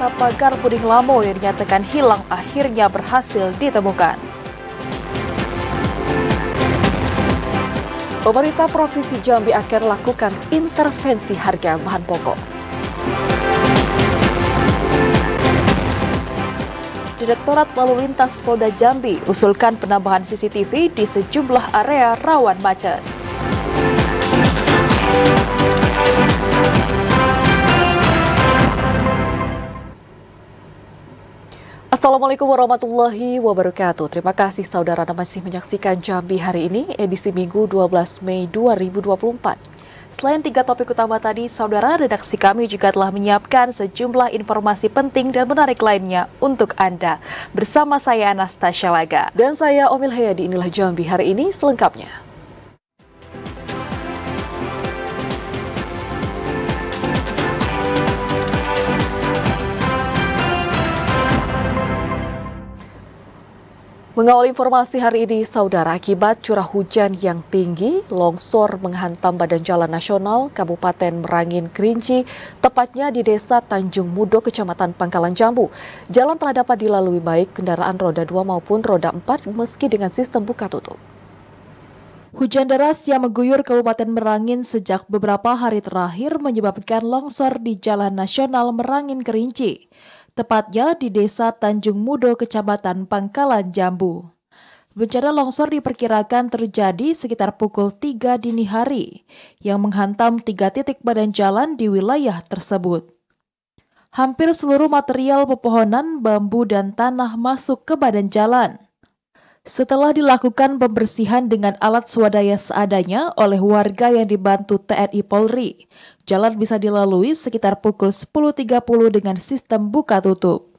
Raksa pagar Puding Lamo yang dinyatakan hilang akhirnya berhasil ditemukan. Pemerintah Provinsi Jambi akan lakukan intervensi harga bahan pokok. Direktorat Lalu Lintas Polda Jambi usulkan penambahan CCTV di sejumlah area rawan macet. Assalamualaikum warahmatullahi wabarakatuh. Terima kasih saudara Anda masih menyaksikan Jambi hari ini, edisi Minggu 12 Mei 2024. Selain tiga topik utama tadi, saudara redaksi kami juga telah menyiapkan sejumlah informasi penting dan menarik lainnya untuk Anda. Bersama saya Anastasia Laga. Dan saya Omil Hayadi, inilah Jambi hari ini selengkapnya. Mengawal informasi hari ini, saudara, akibat curah hujan yang tinggi, longsor menghantam Badan Jalan Nasional Kabupaten Merangin Kerinci, tepatnya di Desa Tanjung Mudo, Kecamatan Pangkalan Jambu. Jalan telah dapat dilalui baik kendaraan roda 2 maupun roda 4 meski dengan sistem buka tutup. Hujan deras yang mengguyur Kabupaten Merangin sejak beberapa hari terakhir menyebabkan longsor di Jalan Nasional Merangin Kerinci tepatnya di Desa Tanjung Mudo, Kecamatan Pangkalan Jambu. Bencana longsor diperkirakan terjadi sekitar pukul 3 dini hari yang menghantam tiga titik badan jalan di wilayah tersebut. Hampir seluruh material pepohonan, bambu, dan tanah masuk ke badan jalan. Setelah dilakukan pembersihan dengan alat swadaya seadanya oleh warga yang dibantu TNI Polri, jalan bisa dilalui sekitar pukul 10.30 dengan sistem buka tutup.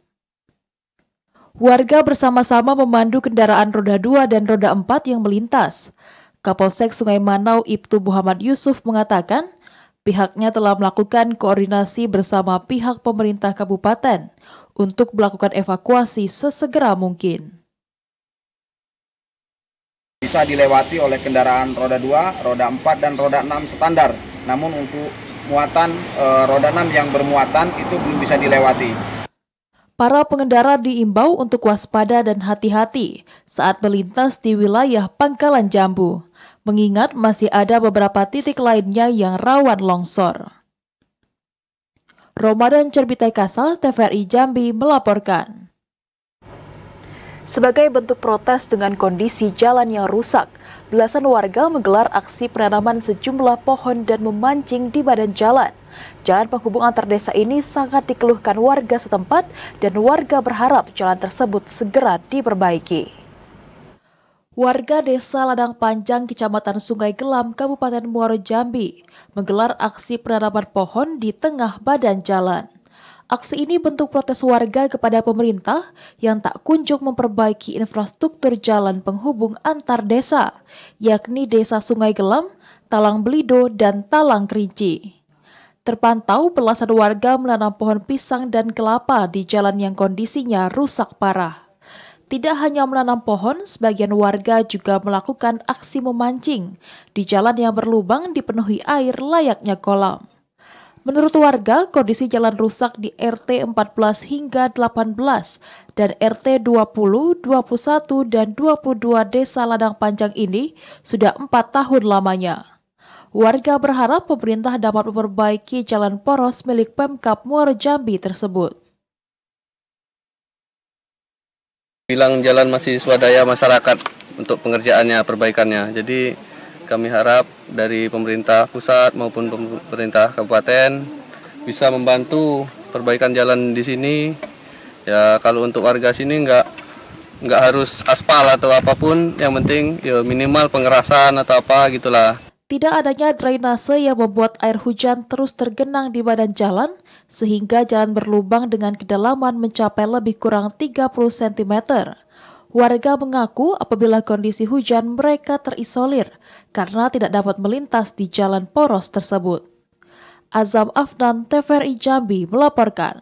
Warga bersama-sama memandu kendaraan roda 2 dan roda 4 yang melintas. Kapolsek Sungai Manau Ibtu Muhammad Yusuf mengatakan, pihaknya telah melakukan koordinasi bersama pihak pemerintah kabupaten untuk melakukan evakuasi sesegera mungkin bisa dilewati oleh kendaraan roda 2, roda 4, dan roda 6 standar. Namun untuk muatan e, roda 6 yang bermuatan itu belum bisa dilewati. Para pengendara diimbau untuk waspada dan hati-hati saat melintas di wilayah Pangkalan Jambu, mengingat masih ada beberapa titik lainnya yang rawan longsor. Ramadan Cerbitai Kasal, TVRI Jambi melaporkan. Sebagai bentuk protes dengan kondisi jalan yang rusak, belasan warga menggelar aksi penanaman sejumlah pohon dan memancing di badan jalan. Jalan penghubung antar desa ini sangat dikeluhkan warga setempat dan warga berharap jalan tersebut segera diperbaiki. Warga desa Ladang Panjang, Kecamatan Sungai Gelam, Kabupaten Muaro Jambi, menggelar aksi penanaman pohon di tengah badan jalan. Aksi ini bentuk protes warga kepada pemerintah yang tak kunjung memperbaiki infrastruktur jalan penghubung antar desa, yakni Desa Sungai Gelam, Talang Belido, dan Talang Kerinci. Terpantau belasan warga menanam pohon pisang dan kelapa di jalan yang kondisinya rusak parah. Tidak hanya menanam pohon, sebagian warga juga melakukan aksi memancing di jalan yang berlubang dipenuhi air layaknya kolam. Menurut warga, kondisi jalan rusak di RT 14 hingga 18 dan RT 20, 21, dan 22 Desa Ladang Panjang ini sudah empat tahun lamanya. Warga berharap pemerintah dapat memperbaiki jalan poros milik Pemkap Muara Jambi tersebut. Bilang jalan masih swadaya masyarakat untuk pengerjaannya, perbaikannya. Jadi kami harap dari pemerintah pusat maupun pemerintah kabupaten bisa membantu perbaikan jalan di sini. Ya kalau untuk warga sini nggak nggak harus aspal atau apapun, yang penting ya minimal pengerasan atau apa gitulah. Tidak adanya drainase yang membuat air hujan terus tergenang di badan jalan, sehingga jalan berlubang dengan kedalaman mencapai lebih kurang 30 cm. Warga mengaku apabila kondisi hujan mereka terisolir karena tidak dapat melintas di jalan poros tersebut. Azam Afnan TVRI Jambi melaporkan.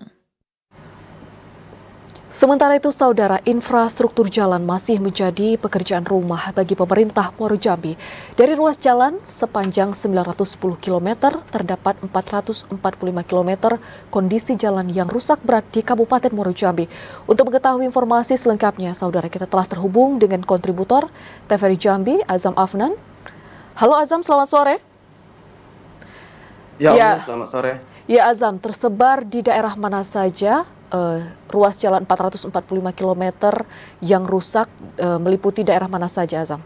Sementara itu, saudara, infrastruktur jalan masih menjadi pekerjaan rumah bagi pemerintah Muaro Jambi. Dari ruas jalan sepanjang 910 km, terdapat 445 km kondisi jalan yang rusak berat di Kabupaten Muaro Jambi. Untuk mengetahui informasi selengkapnya, saudara, kita telah terhubung dengan kontributor TVRI Jambi, Azam Afnan. Halo Azam, selamat sore. Ya, ya selamat sore. Ya Azam, tersebar di daerah mana saja uh, ruas jalan 445 km yang rusak uh, meliputi daerah mana saja Azam?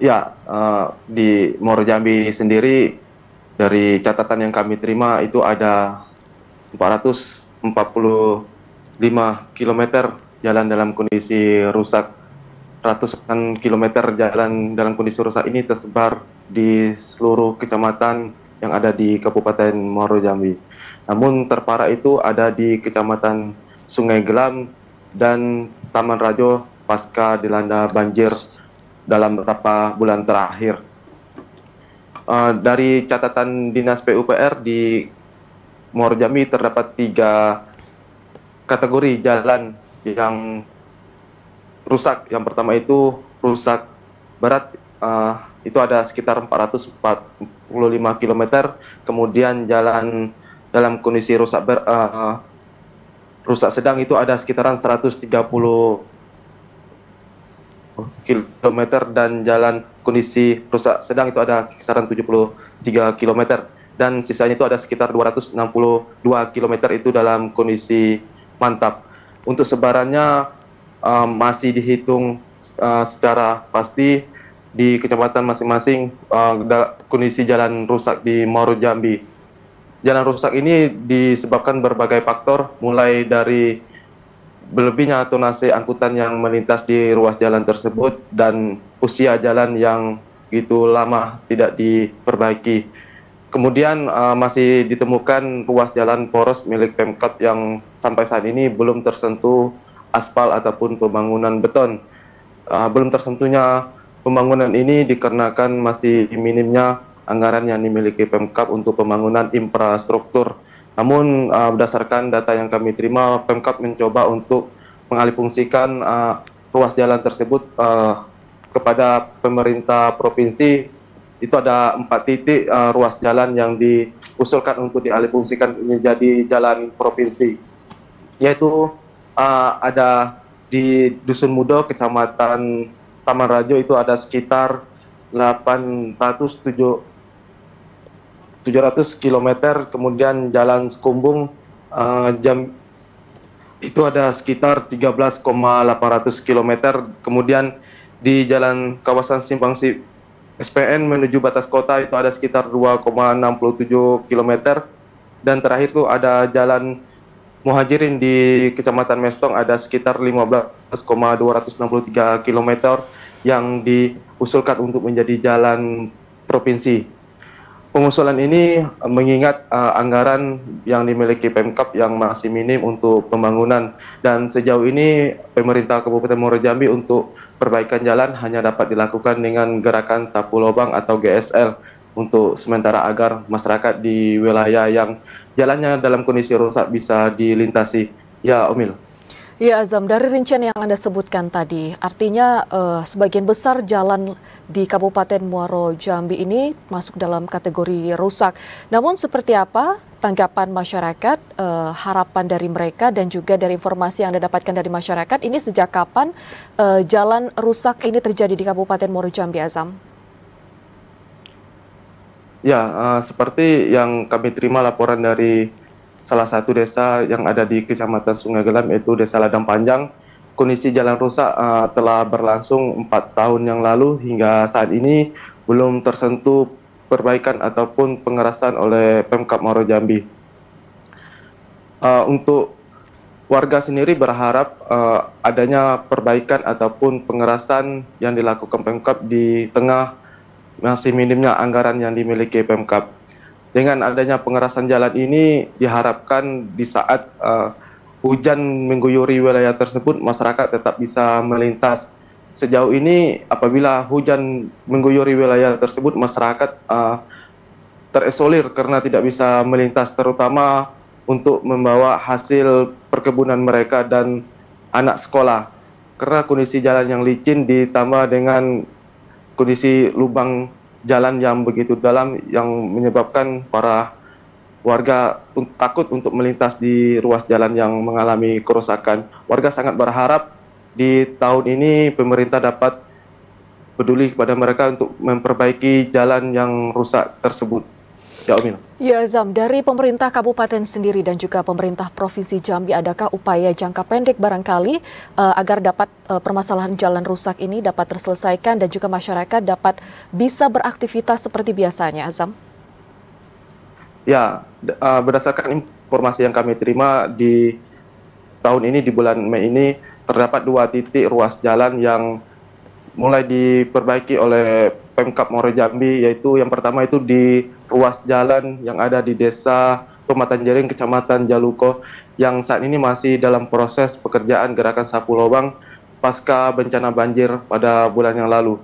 Ya, uh, di Moro Jambi sendiri dari catatan yang kami terima itu ada 445 km jalan dalam kondisi rusak ratusan kilometer jalan dalam kondisi rusak ini tersebar di seluruh kecamatan yang ada di Kabupaten Muaro Jambi. Namun terparah itu ada di Kecamatan Sungai Gelam dan Taman Rajo pasca dilanda banjir dalam beberapa bulan terakhir. Uh, dari catatan Dinas PUPR di Muaro Jambi terdapat tiga kategori jalan yang rusak. Yang pertama itu rusak berat uh, itu ada sekitar 445 km. Kemudian jalan dalam kondisi rusak ber, uh, rusak sedang itu ada sekitaran 130 km dan jalan kondisi rusak sedang itu ada kisaran 73 km dan sisanya itu ada sekitar 262 km itu dalam kondisi mantap. Untuk sebarannya um, masih dihitung uh, secara pasti di kecamatan masing-masing uh, kondisi jalan rusak di Moro Jambi. Jalan rusak ini disebabkan berbagai faktor, mulai dari berlebihnya tonase angkutan yang melintas di ruas jalan tersebut dan usia jalan yang gitu lama tidak diperbaiki. Kemudian uh, masih ditemukan ruas jalan poros milik Pemkot yang sampai saat ini belum tersentuh aspal ataupun pembangunan beton. Uh, belum tersentuhnya pembangunan ini dikarenakan masih minimnya anggaran yang dimiliki Pemkap untuk pembangunan infrastruktur. Namun uh, berdasarkan data yang kami terima, Pemkap mencoba untuk mengalihfungsikan uh, ruas jalan tersebut uh, kepada pemerintah provinsi itu ada empat titik uh, ruas jalan yang diusulkan untuk dialihfungsikan menjadi jalan provinsi yaitu uh, ada di Dusun Mudo, Kecamatan Taman Rajo itu ada sekitar 807 700 km, kemudian Jalan Sekumbung uh, jam itu ada sekitar 13,800 km, kemudian di jalan kawasan Simpang Si SPN menuju batas kota itu ada sekitar 2,67 km, dan terakhir tuh ada jalan muhajirin di Kecamatan Mestong ada sekitar 15,263 km yang diusulkan untuk menjadi jalan provinsi. Pengusulan ini mengingat uh, anggaran yang dimiliki Pemkap yang masih minim untuk pembangunan dan sejauh ini pemerintah Kabupaten Muara Jambi untuk perbaikan jalan hanya dapat dilakukan dengan gerakan sapu lobang atau GSL untuk sementara agar masyarakat di wilayah yang jalannya dalam kondisi rusak bisa dilintasi. Ya, Omil. Ya Azam, dari rincian yang Anda sebutkan tadi, artinya eh, sebagian besar jalan di Kabupaten Muaro Jambi ini masuk dalam kategori rusak. Namun seperti apa tanggapan masyarakat, eh, harapan dari mereka dan juga dari informasi yang Anda dapatkan dari masyarakat, ini sejak kapan eh, jalan rusak ini terjadi di Kabupaten Muaro Jambi Azam? Ya, uh, seperti yang kami terima laporan dari salah satu desa yang ada di Kecamatan Sungai Gelam yaitu Desa Ladang Panjang. Kondisi jalan rusak uh, telah berlangsung empat tahun yang lalu hingga saat ini belum tersentuh perbaikan ataupun pengerasan oleh Pemkap Moro Jambi. Uh, untuk warga sendiri berharap uh, adanya perbaikan ataupun pengerasan yang dilakukan Pemkap di tengah masih minimnya anggaran yang dimiliki Pemkap. Dengan adanya pengerasan jalan ini diharapkan di saat uh, hujan mengguyuri wilayah tersebut masyarakat tetap bisa melintas. Sejauh ini apabila hujan mengguyuri wilayah tersebut masyarakat uh, terisolir karena tidak bisa melintas terutama untuk membawa hasil perkebunan mereka dan anak sekolah. Karena kondisi jalan yang licin ditambah dengan kondisi lubang jalan yang begitu dalam yang menyebabkan para warga takut untuk melintas di ruas jalan yang mengalami kerusakan. Warga sangat berharap di tahun ini pemerintah dapat peduli kepada mereka untuk memperbaiki jalan yang rusak tersebut. Ya, Amin. Ya, Zam, dari pemerintah kabupaten sendiri dan juga pemerintah Provinsi Jambi, adakah upaya jangka pendek barangkali uh, agar dapat uh, permasalahan jalan rusak ini dapat terselesaikan dan juga masyarakat dapat bisa beraktivitas seperti biasanya, Zam? Ya, uh, berdasarkan informasi yang kami terima di tahun ini, di bulan Mei ini, terdapat dua titik ruas jalan yang mulai diperbaiki oleh Pemkap Moro Jambi yaitu yang pertama itu di ruas jalan yang ada di Desa Pematan Jering Kecamatan Jaluko yang saat ini masih dalam proses pekerjaan gerakan sapu lubang pasca bencana banjir pada bulan yang lalu.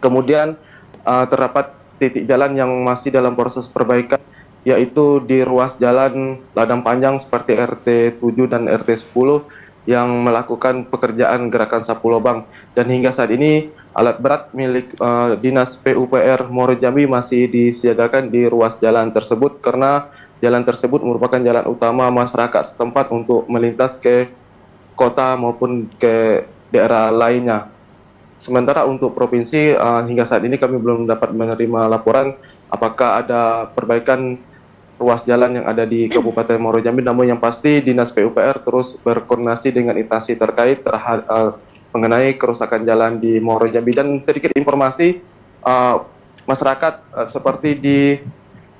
Kemudian uh, terdapat titik jalan yang masih dalam proses perbaikan yaitu di ruas jalan Ladang Panjang seperti RT 7 dan RT 10 yang melakukan pekerjaan gerakan sapu lubang dan hingga saat ini alat berat milik uh, dinas PUPR Muaro Jambi masih disiagakan di ruas jalan tersebut karena jalan tersebut merupakan jalan utama masyarakat setempat untuk melintas ke kota maupun ke daerah lainnya. Sementara untuk provinsi uh, hingga saat ini kami belum dapat menerima laporan apakah ada perbaikan ruas jalan yang ada di Kabupaten Muaro Jambi. Namun yang pasti Dinas PUPR terus berkoordinasi dengan instansi terkait terhadap uh, eh, mengenai kerusakan jalan di Muaro Jambi dan sedikit informasi uh, masyarakat uh, seperti di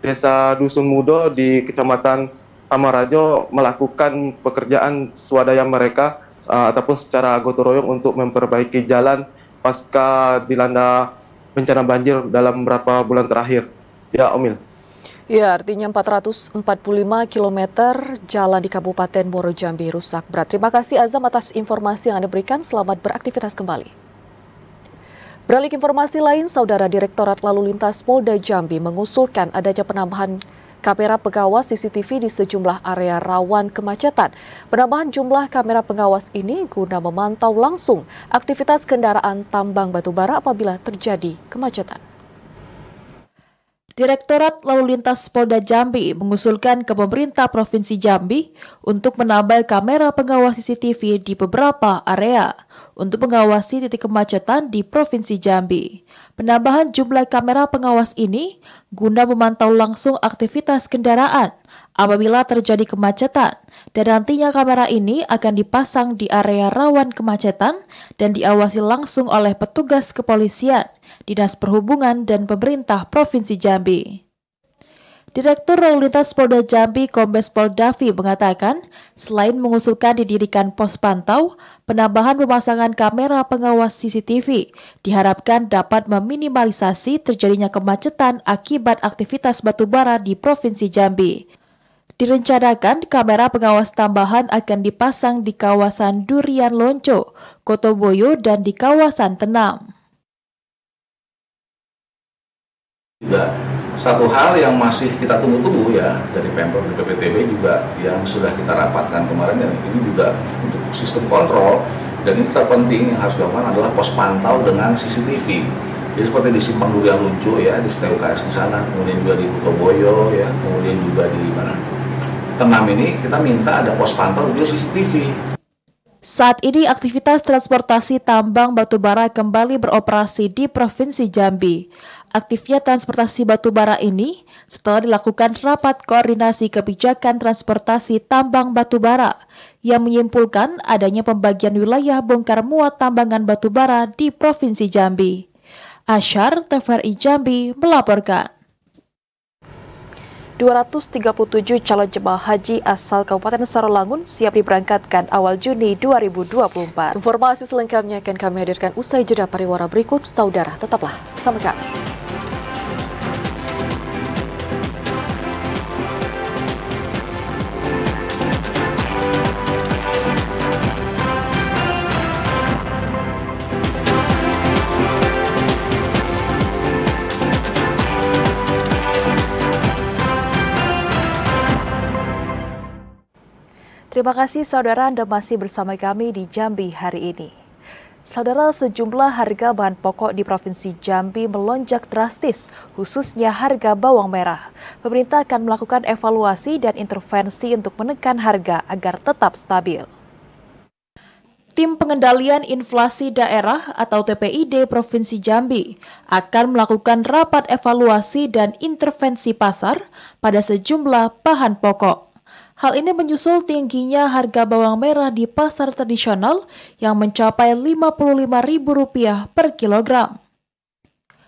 Desa Dusun Mudo di Kecamatan Amarajo melakukan pekerjaan swadaya mereka uh, ataupun secara gotong royong untuk memperbaiki jalan pasca dilanda bencana banjir dalam beberapa bulan terakhir. Ya, Omil. Ya, artinya 445 km jalan di Kabupaten Moro Jambi rusak berat. Terima kasih Azam atas informasi yang Anda berikan. Selamat beraktivitas kembali. Beralih informasi lain, Saudara Direktorat Lalu Lintas Polda Jambi mengusulkan adanya penambahan kamera pengawas CCTV di sejumlah area rawan kemacetan. Penambahan jumlah kamera pengawas ini guna memantau langsung aktivitas kendaraan tambang batubara apabila terjadi kemacetan. Direktorat Lalu Lintas Polda Jambi mengusulkan ke pemerintah Provinsi Jambi untuk menambah kamera pengawas CCTV di beberapa area untuk mengawasi titik kemacetan di Provinsi Jambi. Penambahan jumlah kamera pengawas ini guna memantau langsung aktivitas kendaraan apabila terjadi kemacetan dan nantinya kamera ini akan dipasang di area rawan kemacetan dan diawasi langsung oleh petugas kepolisian Dinas Perhubungan dan Pemerintah Provinsi Jambi. Direktur Lalu Lintas Polda Jambi Kombes Pol Davi mengatakan, selain mengusulkan didirikan pos pantau, penambahan pemasangan kamera pengawas CCTV diharapkan dapat meminimalisasi terjadinya kemacetan akibat aktivitas batubara di Provinsi Jambi. Direncanakan kamera pengawas tambahan akan dipasang di kawasan Durian Lonco, Kotoboyo, dan di kawasan Tenam. juga satu hal yang masih kita tunggu-tunggu ya dari pemprov BPPTB juga yang sudah kita rapatkan kemarin dan ini juga untuk sistem kontrol dan ini terpenting yang harus dilakukan adalah pos pantau dengan CCTV jadi seperti di Simpang Durian Lucu ya di STUKS di sana kemudian juga di Kutoboyo ya kemudian juga di mana Tenam ini kita minta ada pos pantau juga CCTV saat ini aktivitas transportasi tambang batubara kembali beroperasi di Provinsi Jambi. Aktifnya transportasi batubara ini setelah dilakukan rapat koordinasi kebijakan transportasi tambang batubara yang menyimpulkan adanya pembagian wilayah bongkar muat tambangan batubara di Provinsi Jambi. Ashar TVRI Jambi melaporkan. 237 calon jemaah haji asal Kabupaten Sarolangun siap diberangkatkan awal Juni 2024. Informasi selengkapnya akan kami hadirkan usai jeda pariwara berikut. Saudara, tetaplah bersama kami. Terima kasih saudara Anda masih bersama kami di Jambi hari ini. Saudara, sejumlah harga bahan pokok di Provinsi Jambi melonjak drastis, khususnya harga bawang merah. Pemerintah akan melakukan evaluasi dan intervensi untuk menekan harga agar tetap stabil. Tim Pengendalian Inflasi Daerah atau TPID Provinsi Jambi akan melakukan rapat evaluasi dan intervensi pasar pada sejumlah bahan pokok. Hal ini menyusul tingginya harga bawang merah di pasar tradisional yang mencapai Rp55.000 per kilogram.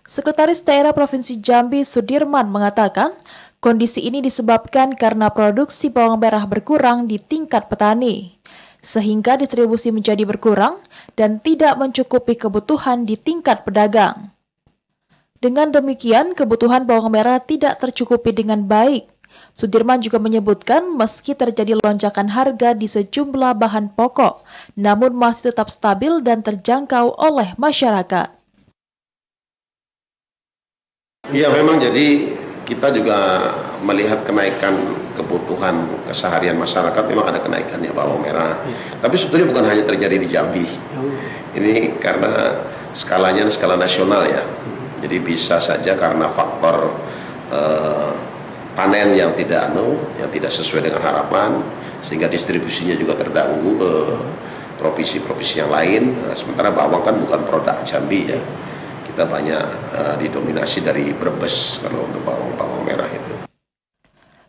Sekretaris Daerah Provinsi Jambi Sudirman mengatakan, kondisi ini disebabkan karena produksi bawang merah berkurang di tingkat petani, sehingga distribusi menjadi berkurang dan tidak mencukupi kebutuhan di tingkat pedagang. Dengan demikian, kebutuhan bawang merah tidak tercukupi dengan baik, Sudirman juga menyebutkan meski terjadi lonjakan harga di sejumlah bahan pokok, namun masih tetap stabil dan terjangkau oleh masyarakat. Iya memang jadi kita juga melihat kenaikan kebutuhan keseharian masyarakat memang ada kenaikannya bawang merah. Ya. Tapi sebetulnya bukan hanya terjadi di Jambi. Ya. Ini karena skalanya skala nasional ya. Hmm. Jadi bisa saja karena faktor eh, panen yang tidak anu, yang tidak sesuai dengan harapan, sehingga distribusinya juga terganggu ke provinsi-provinsi yang lain. Nah, sementara bawang kan bukan produk Jambi ya, kita banyak uh, didominasi dari Brebes kalau untuk bawang-bawang merah itu.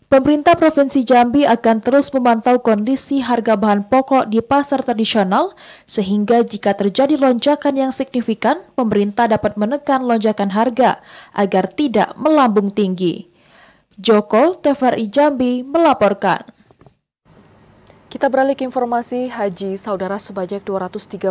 Pemerintah Provinsi Jambi akan terus memantau kondisi harga bahan pokok di pasar tradisional, sehingga jika terjadi lonjakan yang signifikan, pemerintah dapat menekan lonjakan harga agar tidak melambung tinggi. Joko TVRI Jambi melaporkan. Kita beralih ke informasi haji saudara sebanyak 237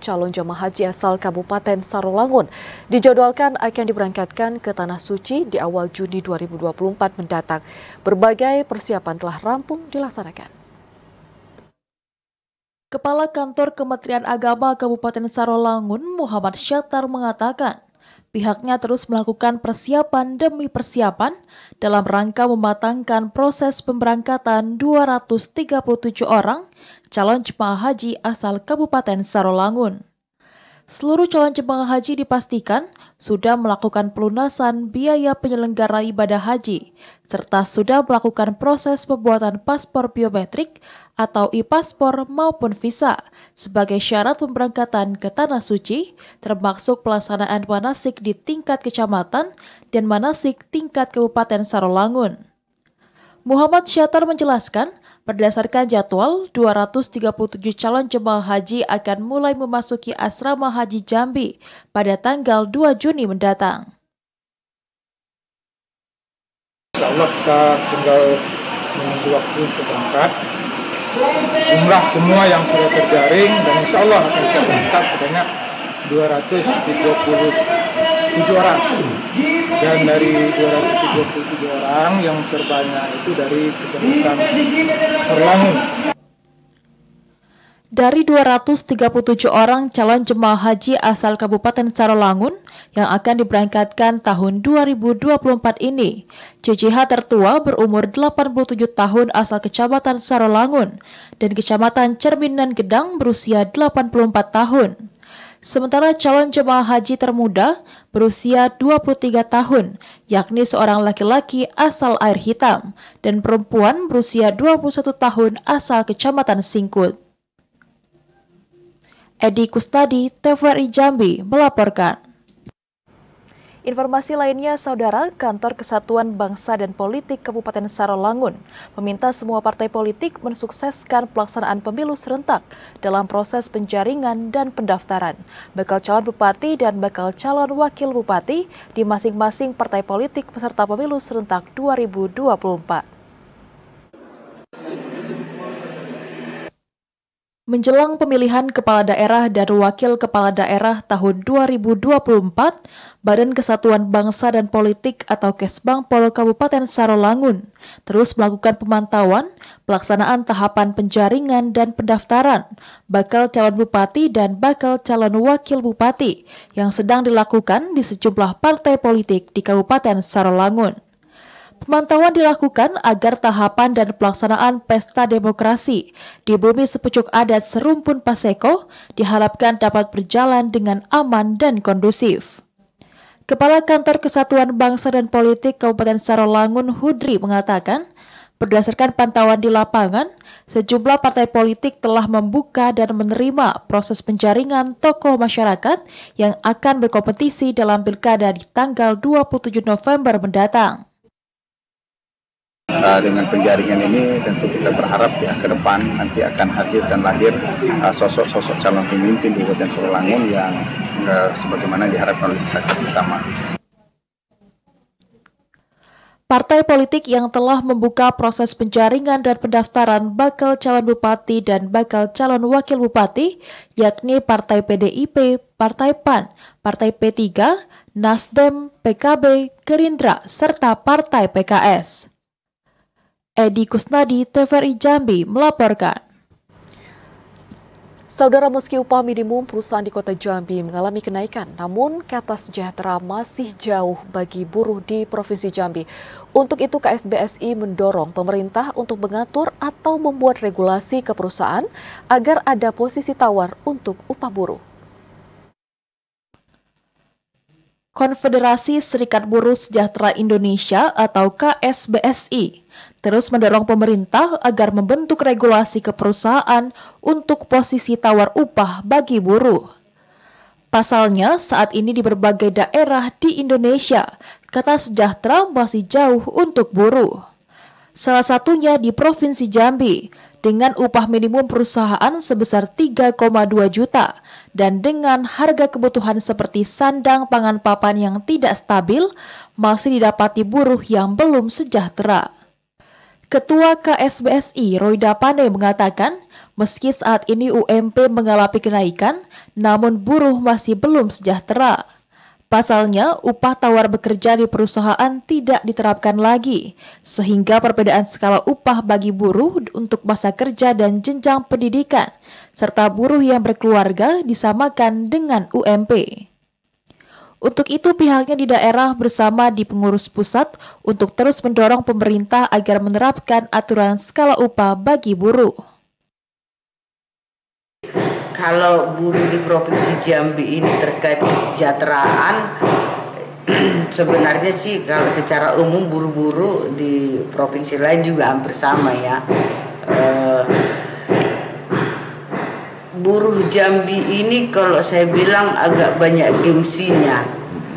calon jemaah haji asal Kabupaten Sarolangun dijadwalkan akan diberangkatkan ke Tanah Suci di awal Juni 2024 mendatang. Berbagai persiapan telah rampung dilaksanakan. Kepala Kantor Kementerian Agama Kabupaten Sarolangun Muhammad Syatar mengatakan, pihaknya terus melakukan persiapan demi persiapan dalam rangka mematangkan proses pemberangkatan 237 orang calon jemaah haji asal Kabupaten Sarolangun seluruh calon jemaah haji dipastikan sudah melakukan pelunasan biaya penyelenggara ibadah haji, serta sudah melakukan proses pembuatan paspor biometrik atau e-paspor maupun visa sebagai syarat pemberangkatan ke Tanah Suci, termasuk pelaksanaan manasik di tingkat kecamatan dan manasik tingkat Kabupaten Sarolangun. Muhammad Syatar menjelaskan, Berdasarkan jadwal, 237 calon jemaah haji akan mulai memasuki asrama haji Jambi pada tanggal 2 Juni mendatang. Insya Allah kita tinggal menunggu waktu untuk berangkat. Jumlah semua yang sudah terjaring dan insya Allah akan kita berangkat sebanyak 237 tujuh orang dan dari 237 orang yang terbanyak itu dari kecamatan Serlangi. Dari 237 orang calon jemaah haji asal Kabupaten Sarolangun yang akan diberangkatkan tahun 2024 ini, CJH tertua berumur 87 tahun asal Kecamatan Sarolangun dan Kecamatan Cerminan Gedang berusia 84 tahun. Sementara calon jemaah haji termuda berusia 23 tahun, yakni seorang laki-laki asal air hitam dan perempuan berusia 21 tahun asal kecamatan Singkut. Edi Kustadi, TVRI Jambi melaporkan. Informasi lainnya, Saudara, Kantor Kesatuan Bangsa dan Politik Kabupaten Sarolangun meminta semua partai politik mensukseskan pelaksanaan pemilu serentak dalam proses penjaringan dan pendaftaran bakal calon bupati dan bakal calon wakil bupati di masing-masing partai politik peserta pemilu serentak 2024. Menjelang pemilihan kepala daerah dan wakil kepala daerah tahun 2024, Badan Kesatuan Bangsa dan Politik atau Kesbang Pol Kabupaten Sarolangun terus melakukan pemantauan pelaksanaan tahapan penjaringan dan pendaftaran bakal calon bupati dan bakal calon wakil bupati yang sedang dilakukan di sejumlah partai politik di Kabupaten Sarolangun. Pemantauan dilakukan agar tahapan dan pelaksanaan pesta demokrasi di bumi sepucuk adat serumpun Paseko diharapkan dapat berjalan dengan aman dan kondusif. Kepala Kantor Kesatuan Bangsa dan Politik Kabupaten Sarolangun Hudri mengatakan, berdasarkan pantauan di lapangan, sejumlah partai politik telah membuka dan menerima proses penjaringan tokoh masyarakat yang akan berkompetisi dalam pilkada di tanggal 27 November mendatang. Uh, dengan penjaringan ini tentu kita berharap ya ke depan nanti akan hadir dan lahir eh, sosok-sosok uh, calon pemimpin di Kabupaten Suralangun yang uh, sebagaimana diharapkan oleh kita bersama. Partai politik yang telah membuka proses penjaringan dan pendaftaran bakal calon bupati dan bakal calon wakil bupati, yakni Partai PDIP, Partai PAN, Partai P3, Nasdem, PKB, Gerindra, serta Partai PKS. Edi Kusnadi, TVRI Jambi melaporkan. Saudara meski upah minimum perusahaan di kota Jambi mengalami kenaikan, namun kata sejahtera masih jauh bagi buruh di Provinsi Jambi. Untuk itu KSBSI mendorong pemerintah untuk mengatur atau membuat regulasi ke perusahaan agar ada posisi tawar untuk upah buruh. Konfederasi Serikat Buruh Sejahtera Indonesia atau KSBSI terus mendorong pemerintah agar membentuk regulasi keperusahaan untuk posisi tawar upah bagi buruh. Pasalnya, saat ini di berbagai daerah di Indonesia, kata sejahtera masih jauh untuk buruh. Salah satunya di Provinsi Jambi, dengan upah minimum perusahaan sebesar 3,2 juta dan dengan harga kebutuhan seperti sandang pangan papan yang tidak stabil masih didapati buruh yang belum sejahtera. Ketua KSBSI Royda Pane mengatakan, meski saat ini UMP mengalami kenaikan, namun buruh masih belum sejahtera. Pasalnya, upah tawar bekerja di perusahaan tidak diterapkan lagi, sehingga perbedaan skala upah bagi buruh untuk masa kerja dan jenjang pendidikan, serta buruh yang berkeluarga disamakan dengan UMP. Untuk itu pihaknya di daerah bersama di pengurus pusat untuk terus mendorong pemerintah agar menerapkan aturan skala upah bagi buruh. Kalau buruh di Provinsi Jambi ini terkait kesejahteraan, sebenarnya sih kalau secara umum buruh-buruh di provinsi lain juga hampir sama ya. Uh, buruh Jambi ini kalau saya bilang agak banyak gengsinya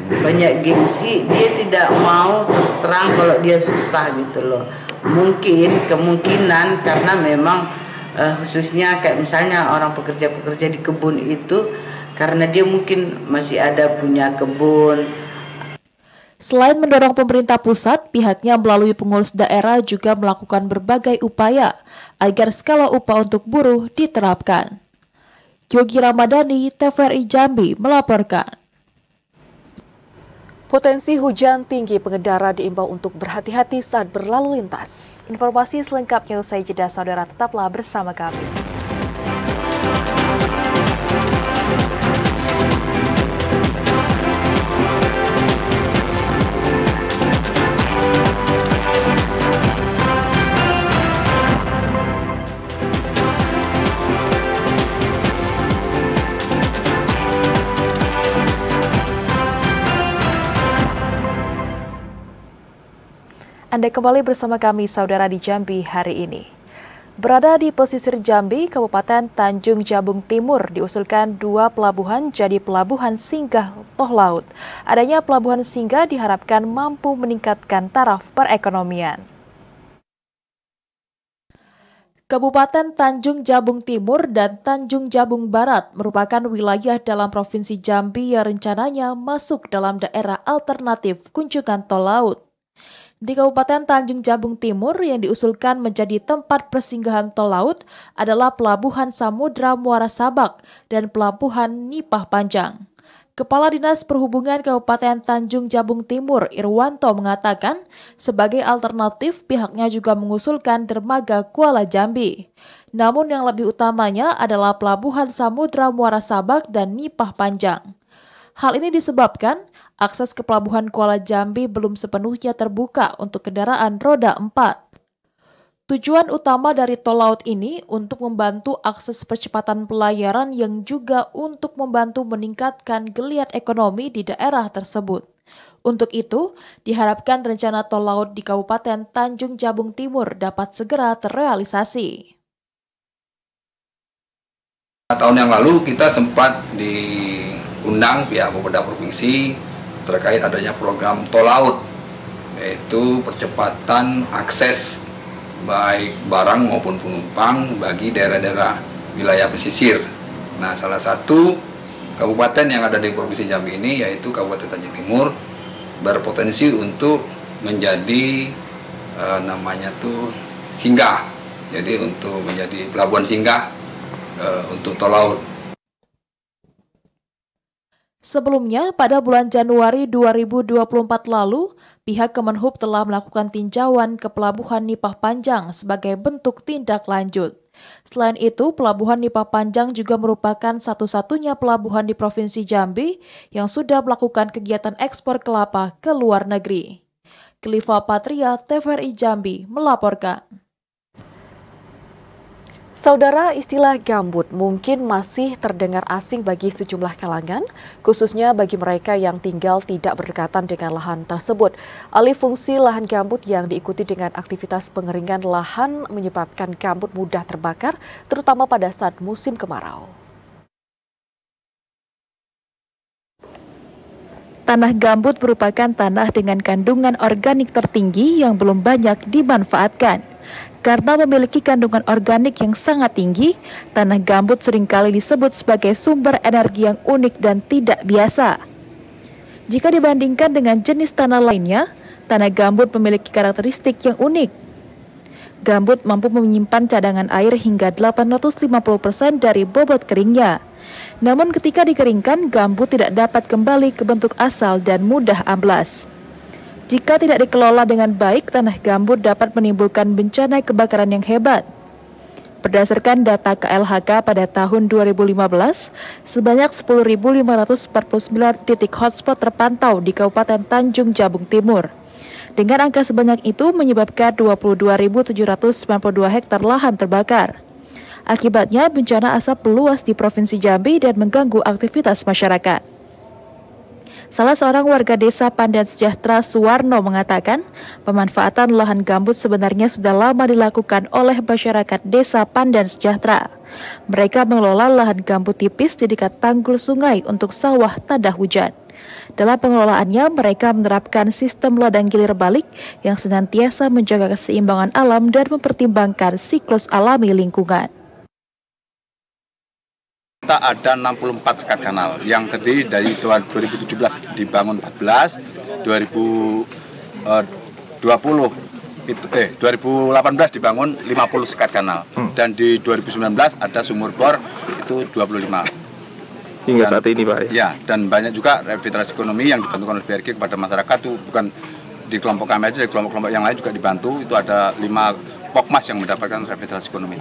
banyak gengsi dia tidak mau terus terang kalau dia susah gitu loh mungkin kemungkinan karena memang uh, khususnya kayak misalnya orang pekerja-pekerja di kebun itu karena dia mungkin masih ada punya kebun Selain mendorong pemerintah pusat, pihaknya melalui pengurus daerah juga melakukan berbagai upaya agar skala upah untuk buruh diterapkan. Yogi Ramadhani, TVRI Jambi melaporkan. Potensi hujan tinggi pengendara diimbau untuk berhati-hati saat berlalu lintas. Informasi selengkapnya usai jeda saudara tetaplah bersama kami. Anda kembali bersama kami saudara di Jambi hari ini. Berada di pesisir Jambi, Kabupaten Tanjung Jabung Timur diusulkan dua pelabuhan jadi pelabuhan singgah toh laut. Adanya pelabuhan singgah diharapkan mampu meningkatkan taraf perekonomian. Kabupaten Tanjung Jabung Timur dan Tanjung Jabung Barat merupakan wilayah dalam Provinsi Jambi yang rencananya masuk dalam daerah alternatif kunjungan tol laut. Di Kabupaten Tanjung Jabung Timur yang diusulkan menjadi tempat persinggahan tol laut adalah Pelabuhan Samudra Muara Sabak dan Pelabuhan Nipah Panjang. Kepala Dinas Perhubungan Kabupaten Tanjung Jabung Timur, Irwanto, mengatakan sebagai alternatif pihaknya juga mengusulkan dermaga Kuala Jambi. Namun yang lebih utamanya adalah Pelabuhan Samudra Muara Sabak dan Nipah Panjang. Hal ini disebabkan akses ke Pelabuhan Kuala Jambi belum sepenuhnya terbuka untuk kendaraan roda 4. Tujuan utama dari tol laut ini untuk membantu akses percepatan pelayaran yang juga untuk membantu meningkatkan geliat ekonomi di daerah tersebut. Untuk itu, diharapkan rencana tol laut di Kabupaten Tanjung Jabung Timur dapat segera terrealisasi. Tahun yang lalu kita sempat diundang pihak Pemerintah Provinsi terkait adanya program tol laut yaitu percepatan akses baik barang maupun penumpang bagi daerah-daerah wilayah pesisir. Nah, salah satu kabupaten yang ada di Provinsi Jambi ini yaitu Kabupaten Tanjung Timur berpotensi untuk menjadi e, namanya tuh singgah. Jadi untuk menjadi pelabuhan singgah e, untuk tol laut. Sebelumnya, pada bulan Januari 2024 lalu, pihak Kemenhub telah melakukan tinjauan ke Pelabuhan Nipah Panjang sebagai bentuk tindak lanjut. Selain itu, Pelabuhan Nipah Panjang juga merupakan satu-satunya pelabuhan di Provinsi Jambi yang sudah melakukan kegiatan ekspor kelapa ke luar negeri. Kelifa Patria, TVRI Jambi melaporkan. Saudara, istilah gambut mungkin masih terdengar asing bagi sejumlah kalangan, khususnya bagi mereka yang tinggal tidak berdekatan dengan lahan tersebut. Alih fungsi lahan gambut yang diikuti dengan aktivitas pengeringan lahan menyebabkan gambut mudah terbakar, terutama pada saat musim kemarau. Tanah gambut merupakan tanah dengan kandungan organik tertinggi yang belum banyak dimanfaatkan. Karena memiliki kandungan organik yang sangat tinggi, tanah gambut seringkali disebut sebagai sumber energi yang unik dan tidak biasa. Jika dibandingkan dengan jenis tanah lainnya, tanah gambut memiliki karakteristik yang unik. Gambut mampu menyimpan cadangan air hingga 850% dari bobot keringnya. Namun ketika dikeringkan, gambut tidak dapat kembali ke bentuk asal dan mudah amblas. Jika tidak dikelola dengan baik, tanah gambut dapat menimbulkan bencana kebakaran yang hebat. Berdasarkan data KLHK pada tahun 2015, sebanyak 10.549 titik hotspot terpantau di Kabupaten Tanjung Jabung Timur. Dengan angka sebanyak itu menyebabkan 22.792 hektar lahan terbakar. Akibatnya bencana asap meluas di Provinsi Jambi dan mengganggu aktivitas masyarakat. Salah seorang warga desa Pandan Sejahtera Suwarno mengatakan, pemanfaatan lahan gambut sebenarnya sudah lama dilakukan oleh masyarakat desa Pandan Sejahtera. Mereka mengelola lahan gambut tipis di dekat tanggul sungai untuk sawah tadah hujan. Dalam pengelolaannya, mereka menerapkan sistem ladang gilir balik yang senantiasa menjaga keseimbangan alam dan mempertimbangkan siklus alami lingkungan. Kita ada 64 sekat kanal yang terdiri dari tahun 2017 dibangun 14, 2020 eh, itu eh 2018 dibangun 50 sekat kanal hmm. dan di 2019 ada sumur bor itu 25 hingga dan, saat ini pak ya? ya dan banyak juga revitalisasi ekonomi yang dibantukan oleh BRG kepada masyarakat tuh bukan di kelompok kami aja di kelompok-kelompok yang lain juga dibantu itu ada lima pokmas yang mendapatkan revitalisasi ekonomi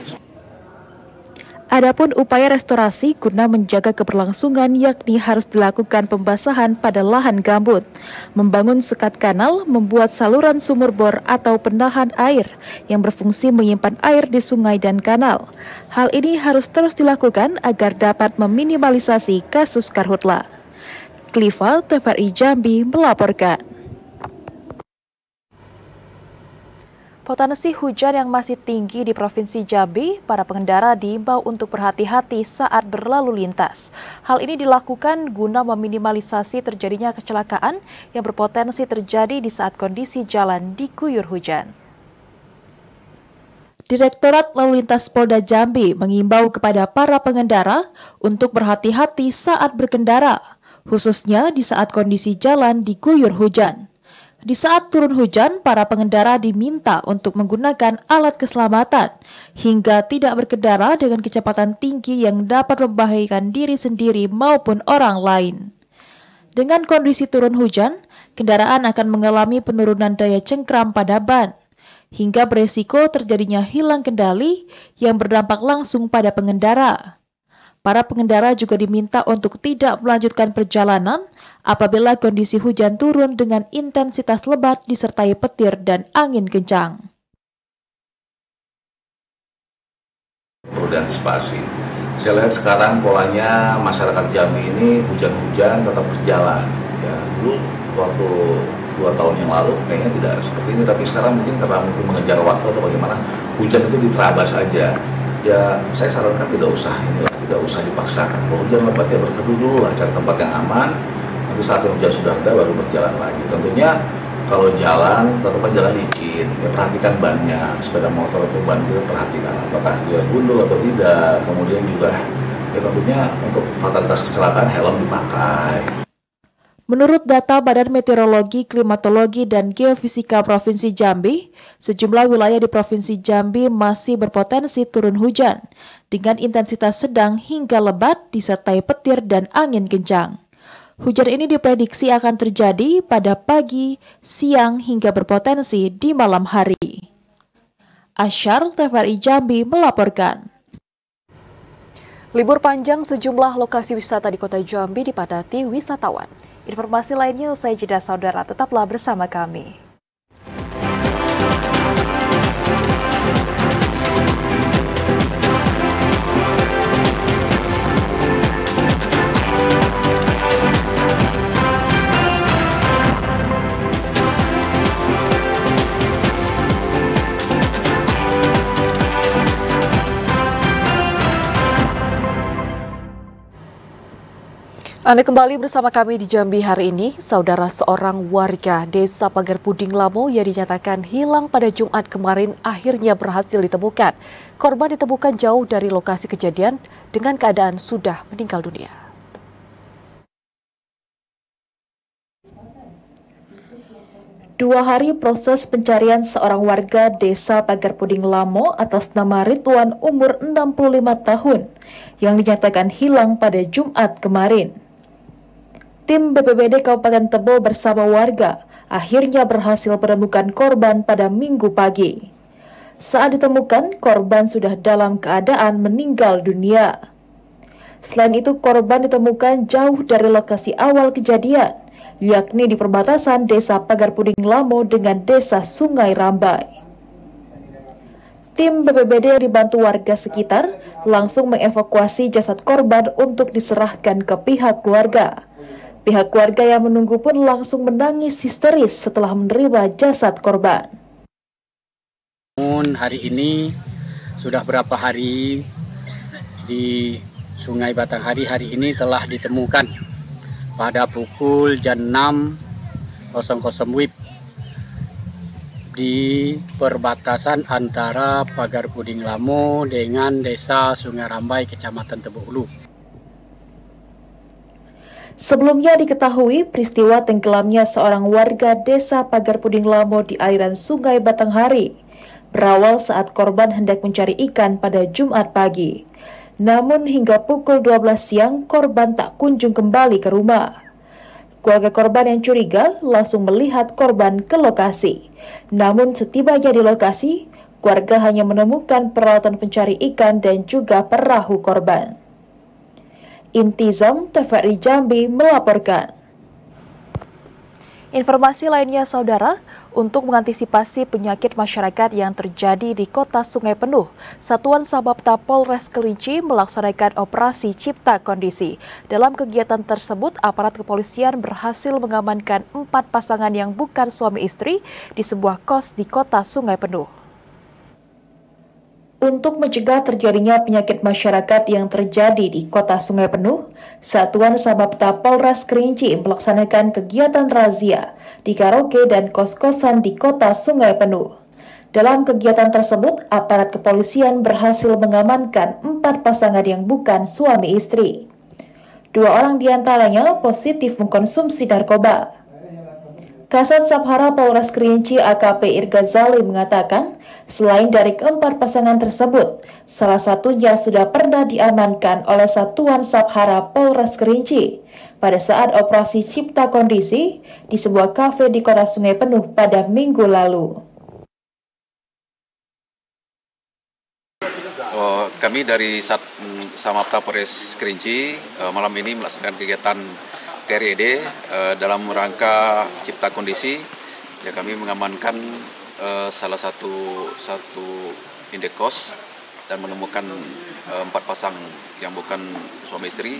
Adapun upaya restorasi guna menjaga keberlangsungan yakni harus dilakukan pembasahan pada lahan gambut, membangun sekat kanal, membuat saluran sumur bor atau penahan air yang berfungsi menyimpan air di sungai dan kanal. Hal ini harus terus dilakukan agar dapat meminimalisasi kasus karhutla. Klival TVRI Jambi melaporkan. Potensi hujan yang masih tinggi di Provinsi Jambi, para pengendara diimbau untuk berhati-hati saat berlalu lintas. Hal ini dilakukan guna meminimalisasi terjadinya kecelakaan yang berpotensi terjadi di saat kondisi jalan diguyur hujan. Direktorat Lalu Lintas Polda Jambi mengimbau kepada para pengendara untuk berhati-hati saat berkendara, khususnya di saat kondisi jalan diguyur hujan. Di saat turun hujan, para pengendara diminta untuk menggunakan alat keselamatan hingga tidak berkendara dengan kecepatan tinggi yang dapat membahayakan diri sendiri maupun orang lain. Dengan kondisi turun hujan, kendaraan akan mengalami penurunan daya cengkram pada ban hingga beresiko terjadinya hilang kendali yang berdampak langsung pada pengendara. Para pengendara juga diminta untuk tidak melanjutkan perjalanan apabila kondisi hujan turun dengan intensitas lebat disertai petir dan angin kencang. Dan spasi. Saya lihat sekarang polanya masyarakat Jambi ini hujan-hujan tetap berjalan. Ya, dulu waktu dua tahun yang lalu kayaknya tidak seperti ini tapi sekarang mungkin karena mungkin mengejar waktu atau bagaimana hujan itu diterabas aja ya saya sarankan tidak usah inilah tidak usah dipaksakan kalau hujan lebat ya berteduh dulu lah cari tempat yang aman nanti satu jam sudah ada baru berjalan lagi tentunya kalau jalan tetap jalan licin ya perhatikan bannya sepeda motor atau ban itu perhatikan apakah dia gundul atau tidak kemudian juga ya tentunya untuk fatalitas kecelakaan helm dipakai Menurut data Badan Meteorologi, Klimatologi, dan Geofisika Provinsi Jambi, sejumlah wilayah di Provinsi Jambi masih berpotensi turun hujan dengan intensitas sedang hingga lebat disertai petir dan angin kencang. Hujan ini diprediksi akan terjadi pada pagi, siang, hingga berpotensi di malam hari. Asyar TVRI Jambi melaporkan. Libur panjang sejumlah lokasi wisata di kota Jambi dipadati wisatawan. Informasi lainnya usai jeda saudara, tetaplah bersama kami. Anda kembali bersama kami di Jambi hari ini. Saudara seorang warga desa Pagar Puding Lamo yang dinyatakan hilang pada Jumat kemarin akhirnya berhasil ditemukan. Korban ditemukan jauh dari lokasi kejadian dengan keadaan sudah meninggal dunia. Dua hari proses pencarian seorang warga desa Pagar Puding Lamo atas nama Rituan umur 65 tahun yang dinyatakan hilang pada Jumat kemarin. Tim BPBD Kabupaten Tebo bersama warga akhirnya berhasil menemukan korban pada minggu pagi. Saat ditemukan, korban sudah dalam keadaan meninggal dunia. Selain itu, korban ditemukan jauh dari lokasi awal kejadian, yakni di perbatasan Desa Pagar Puding Lamo dengan Desa Sungai Rambai. Tim BPBD yang dibantu warga sekitar langsung mengevakuasi jasad korban untuk diserahkan ke pihak keluarga. Pihak keluarga yang menunggu pun langsung menangis histeris setelah menerima jasad korban. Hari ini sudah berapa hari di Sungai Batanghari hari ini telah ditemukan pada pukul jam 6.00 WIB di perbatasan antara Pagar Puding Lamo dengan Desa Sungai Rambai, Kecamatan Tebu Ulu. Sebelumnya diketahui peristiwa tenggelamnya seorang warga desa Pagar Puding Lamo di airan Sungai Batanghari berawal saat korban hendak mencari ikan pada Jumat pagi. Namun hingga pukul 12 siang korban tak kunjung kembali ke rumah. Keluarga korban yang curiga langsung melihat korban ke lokasi. Namun setibanya di lokasi, keluarga hanya menemukan peralatan pencari ikan dan juga perahu korban. Intizam TVRI Jambi melaporkan. Informasi lainnya, Saudara, untuk mengantisipasi penyakit masyarakat yang terjadi di kota Sungai Penuh, Satuan Sababta Polres Kerinci melaksanakan operasi cipta kondisi. Dalam kegiatan tersebut, aparat kepolisian berhasil mengamankan empat pasangan yang bukan suami istri di sebuah kos di kota Sungai Penuh. Untuk mencegah terjadinya penyakit masyarakat yang terjadi di kota Sungai Penuh, Satuan Sababta Polres Kerinci melaksanakan kegiatan razia di karaoke dan kos-kosan di kota Sungai Penuh. Dalam kegiatan tersebut, aparat kepolisian berhasil mengamankan empat pasangan yang bukan suami istri. Dua orang diantaranya positif mengkonsumsi narkoba. Kasat Sabhara Polres Kerinci AKP Irga Zali mengatakan, selain dari keempat pasangan tersebut, salah satunya sudah pernah diamankan oleh Satuan Sabhara Polres Kerinci pada saat operasi cipta kondisi di sebuah kafe di Kota Sungai Penuh pada minggu lalu. Oh, kami dari Sat Samapta Polres Kerinci eh, malam ini melaksanakan kegiatan TRID uh, eh, dalam rangka cipta kondisi ya kami mengamankan uh, salah satu satu indekos dan menemukan eh, empat pasang yang bukan suami istri.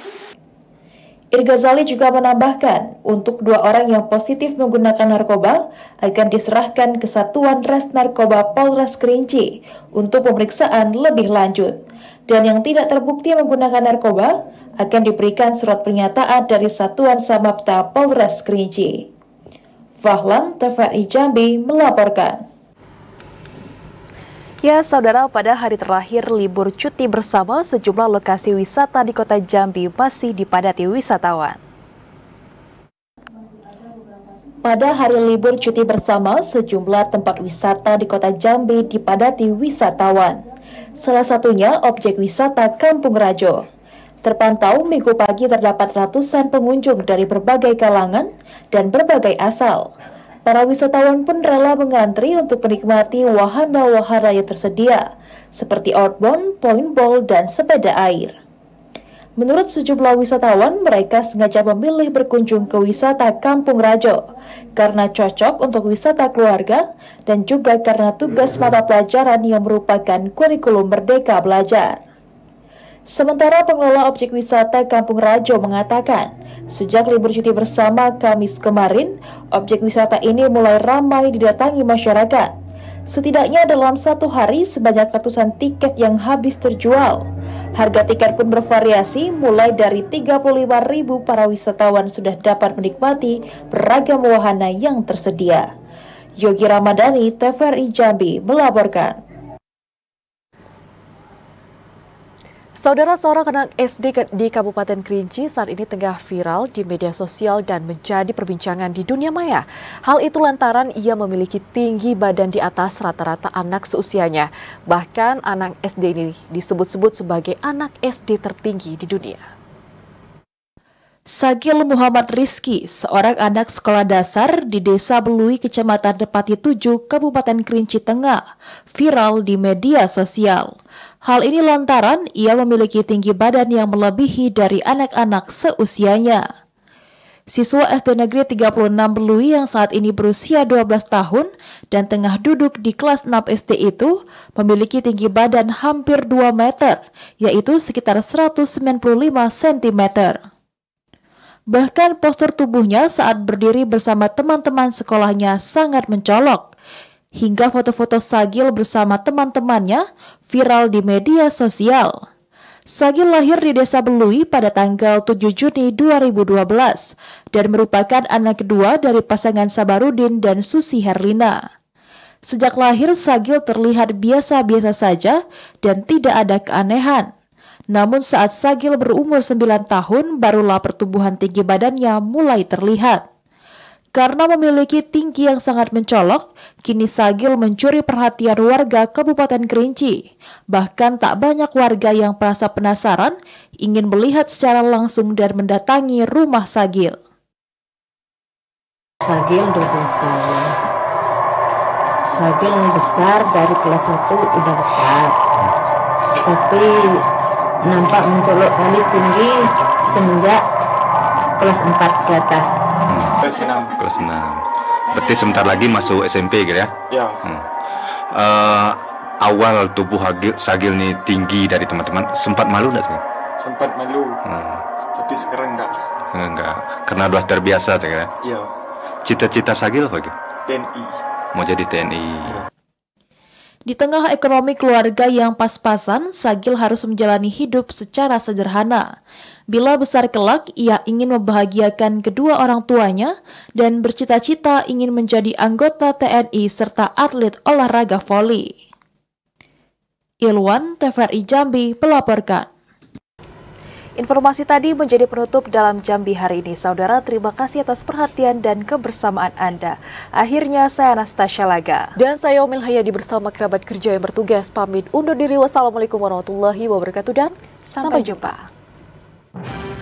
Irgazali juga menambahkan, untuk dua orang yang positif menggunakan narkoba akan diserahkan ke Satuan Res Narkoba Polres Kerinci untuk pemeriksaan lebih lanjut dan yang tidak terbukti menggunakan narkoba akan diberikan surat pernyataan dari Satuan Samapta Polres Kerinci. Fahlan TVRI Jambi melaporkan. Ya, saudara, pada hari terakhir libur cuti bersama, sejumlah lokasi wisata di kota Jambi masih dipadati wisatawan. Pada hari libur cuti bersama, sejumlah tempat wisata di kota Jambi dipadati wisatawan. Salah satunya objek wisata Kampung Rajo. Terpantau minggu pagi terdapat ratusan pengunjung dari berbagai kalangan dan berbagai asal. Para wisatawan pun rela mengantri untuk menikmati wahana-wahana yang tersedia, seperti outbound, point ball, dan sepeda air. Menurut sejumlah wisatawan, mereka sengaja memilih berkunjung ke wisata Kampung Rajo karena cocok untuk wisata keluarga dan juga karena tugas mata pelajaran yang merupakan kurikulum merdeka belajar. Sementara pengelola objek wisata Kampung Rajo mengatakan, sejak libur cuti bersama Kamis kemarin, objek wisata ini mulai ramai didatangi masyarakat. Setidaknya dalam satu hari sebanyak ratusan tiket yang habis terjual. Harga tiket pun bervariasi mulai dari 35.000 para wisatawan sudah dapat menikmati beragam wahana yang tersedia. Yogi Ramadhani, TVRI Jambi melaporkan. Saudara seorang anak SD di Kabupaten Kerinci saat ini tengah viral di media sosial dan menjadi perbincangan di dunia maya. Hal itu lantaran ia memiliki tinggi badan di atas rata-rata anak seusianya. Bahkan anak SD ini disebut-sebut sebagai anak SD tertinggi di dunia. Sagil Muhammad Rizki, seorang anak sekolah dasar di Desa Belui, Kecamatan Depati 7, Kabupaten Kerinci Tengah, viral di media sosial. Hal ini lantaran ia memiliki tinggi badan yang melebihi dari anak-anak seusianya. Siswa SD Negeri 36 Belui yang saat ini berusia 12 tahun dan tengah duduk di kelas 6 SD itu memiliki tinggi badan hampir 2 meter, yaitu sekitar 195 cm. Bahkan postur tubuhnya saat berdiri bersama teman-teman sekolahnya sangat mencolok hingga foto-foto Sagil bersama teman-temannya viral di media sosial. Sagil lahir di Desa Belui pada tanggal 7 Juni 2012 dan merupakan anak kedua dari pasangan Sabarudin dan Susi Herlina. Sejak lahir, Sagil terlihat biasa-biasa saja dan tidak ada keanehan. Namun saat Sagil berumur 9 tahun, barulah pertumbuhan tinggi badannya mulai terlihat. Karena memiliki tinggi yang sangat mencolok, kini Sagil mencuri perhatian warga Kabupaten Kerinci. Bahkan tak banyak warga yang merasa penasaran, ingin melihat secara langsung dan mendatangi rumah Sagil. Sagil 12 tahun. Sagil besar dari kelas 1 udah besar. Tapi nampak mencolok kali tinggi semenjak kelas 4 ke atas. Hmm kelas 6 kelas 6 berarti sebentar lagi masuk SMP gitu ya ya hmm. uh, awal tubuh Hagil, Sagil nih tinggi dari teman-teman sempat malu nggak tuh sempat malu hmm. tapi sekarang enggak enggak karena udah terbiasa tuh gitu ya iya cita-cita Sagil apa gitu TNI mau jadi TNI ya. Di tengah ekonomi keluarga yang pas-pasan, Sagil harus menjalani hidup secara sederhana. Bila besar kelak, ia ingin membahagiakan kedua orang tuanya dan bercita-cita ingin menjadi anggota TNI serta atlet olahraga voli. Ilwan TVRI Jambi melaporkan. Informasi tadi menjadi penutup dalam Jambi hari ini. Saudara, terima kasih atas perhatian dan kebersamaan Anda. Akhirnya, saya Anastasia Laga. Dan saya Omil Hayadi bersama kerabat kerja yang bertugas. Pamit undur diri. Wassalamualaikum warahmatullahi wabarakatuh dan sampai, sampai jumpa. jumpa.